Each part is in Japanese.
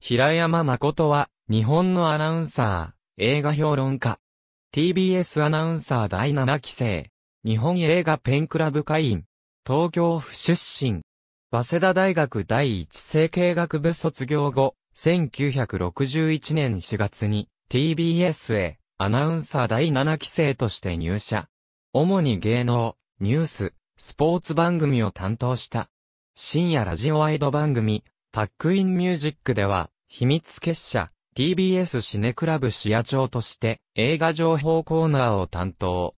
平山誠は、日本のアナウンサー、映画評論家。TBS アナウンサー第7期生。日本映画ペンクラブ会員。東京府出身。早稲田大学第一生経学部卒業後、1961年4月に TBS へアナウンサー第7期生として入社。主に芸能、ニュース、スポーツ番組を担当した。深夜ラジオワイド番組、パックインミュージックでは、秘密結社、TBS シネクラブ視野長として映画情報コーナーを担当。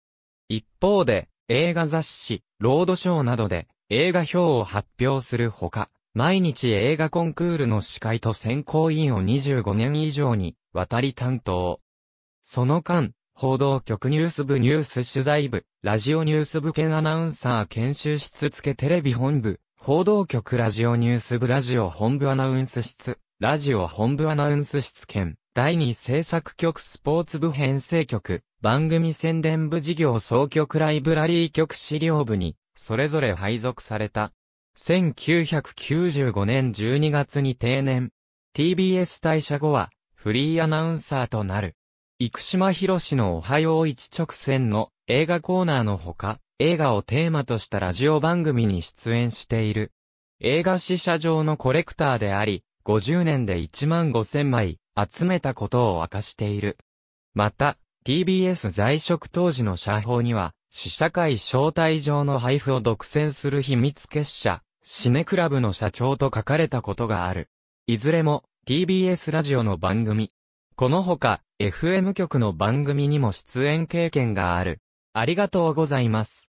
一方で、映画雑誌、ロードショーなどで映画表を発表するほか、毎日映画コンクールの司会と選考委員を25年以上に渡り担当。その間、報道局ニュース部ニュース取材部、ラジオニュース部兼アナウンサー研修室付テレビ本部、報道局ラジオニュース部ラジオ本部アナウンス室、ラジオ本部アナウンス室兼、第2制作局スポーツ部編成局、番組宣伝部事業総局ライブラリー局資料部に、それぞれ配属された。1995年12月に定年。TBS 退社後は、フリーアナウンサーとなる。生島博士のおはよう一直線の映画コーナーのほか、映画をテーマとしたラジオ番組に出演している。映画試写場のコレクターであり、50年で1万5000枚集めたことを明かしている。また、TBS 在職当時の社報には、試写会招待状の配布を独占する秘密結社、シネクラブの社長と書かれたことがある。いずれも TBS ラジオの番組。このほか FM 局の番組にも出演経験がある。ありがとうございます。